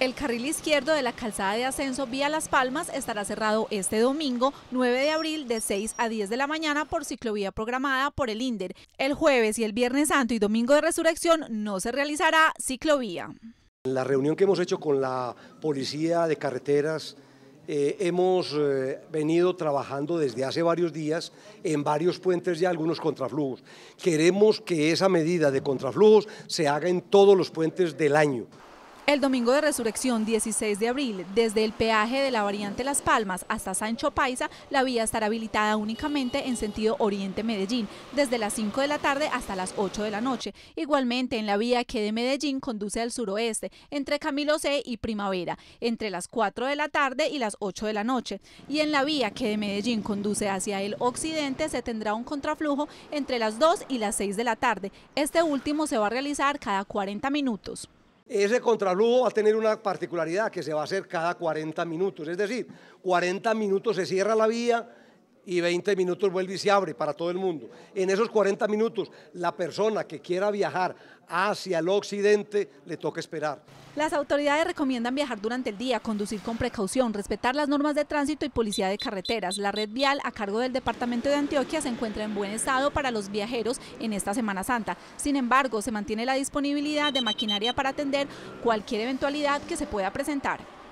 El carril izquierdo de la calzada de ascenso vía Las Palmas estará cerrado este domingo 9 de abril de 6 a 10 de la mañana por ciclovía programada por el INDER. El jueves y el viernes santo y domingo de resurrección no se realizará ciclovía. En la reunión que hemos hecho con la policía de carreteras eh, hemos eh, venido trabajando desde hace varios días en varios puentes y algunos contraflujos. Queremos que esa medida de contraflujos se haga en todos los puentes del año. El domingo de resurrección 16 de abril, desde el peaje de la variante Las Palmas hasta Sancho Paisa, la vía estará habilitada únicamente en sentido Oriente-Medellín, desde las 5 de la tarde hasta las 8 de la noche. Igualmente en la vía que de Medellín conduce al suroeste, entre Camilo C y Primavera, entre las 4 de la tarde y las 8 de la noche. Y en la vía que de Medellín conduce hacia el occidente se tendrá un contraflujo entre las 2 y las 6 de la tarde. Este último se va a realizar cada 40 minutos. Ese contraluz va a tener una particularidad que se va a hacer cada 40 minutos, es decir, 40 minutos se cierra la vía, y 20 minutos vuelve y se abre para todo el mundo. En esos 40 minutos, la persona que quiera viajar hacia el occidente le toca esperar. Las autoridades recomiendan viajar durante el día, conducir con precaución, respetar las normas de tránsito y policía de carreteras. La red vial a cargo del departamento de Antioquia se encuentra en buen estado para los viajeros en esta Semana Santa. Sin embargo, se mantiene la disponibilidad de maquinaria para atender cualquier eventualidad que se pueda presentar.